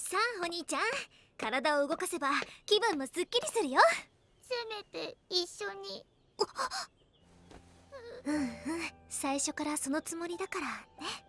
さあお兄ちゃん体を動かせば気分もすっきりするよせめて一緒にうんうん最初からそのつもりだからね